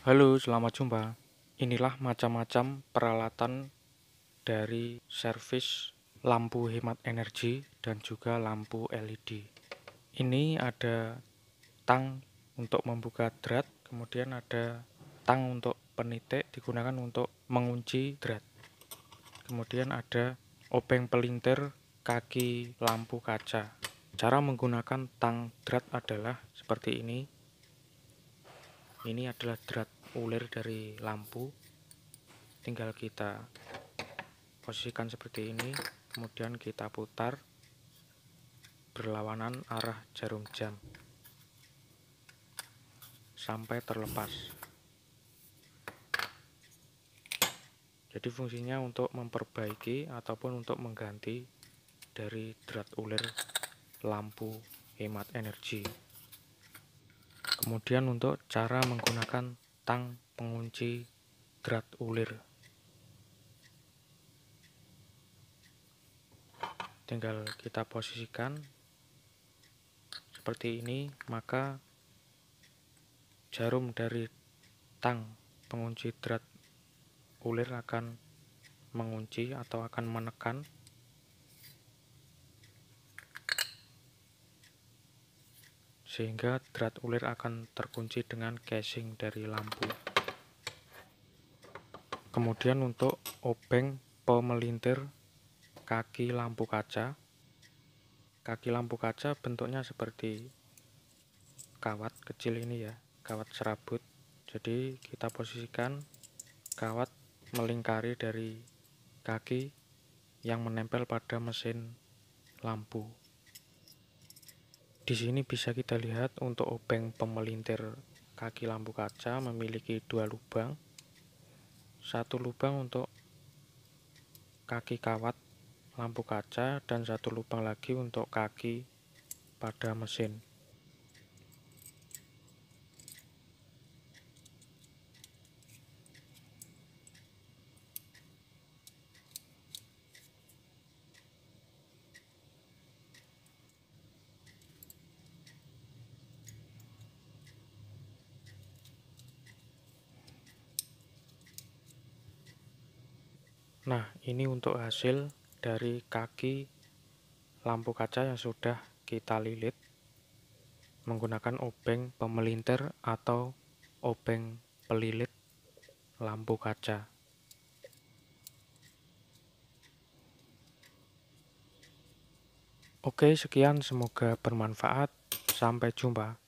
Halo, selamat jumpa. Inilah macam-macam peralatan dari servis lampu hemat energi dan juga lampu LED. Ini ada tang untuk membuka drat, kemudian ada tang untuk penitik digunakan untuk mengunci drat. Kemudian ada obeng pelintir kaki lampu kaca. Cara menggunakan tang drat adalah seperti ini ini adalah drat ulir dari lampu tinggal kita posisikan seperti ini kemudian kita putar berlawanan arah jarum jam sampai terlepas jadi fungsinya untuk memperbaiki ataupun untuk mengganti dari drat ulir lampu hemat energi kemudian untuk cara menggunakan tang pengunci drat ulir tinggal kita posisikan seperti ini maka jarum dari tang pengunci drat ulir akan mengunci atau akan menekan sehingga drat ulir akan terkunci dengan casing dari lampu kemudian untuk obeng pemelintir kaki lampu kaca kaki lampu kaca bentuknya seperti kawat kecil ini ya kawat serabut jadi kita posisikan kawat melingkari dari kaki yang menempel pada mesin lampu di sini bisa kita lihat untuk obeng pemelintir kaki lampu kaca memiliki dua lubang. Satu lubang untuk kaki kawat lampu kaca dan satu lubang lagi untuk kaki pada mesin. Nah, ini untuk hasil dari kaki lampu kaca yang sudah kita lilit menggunakan obeng pemelintir atau obeng pelilit lampu kaca. Oke, sekian. Semoga bermanfaat. Sampai jumpa.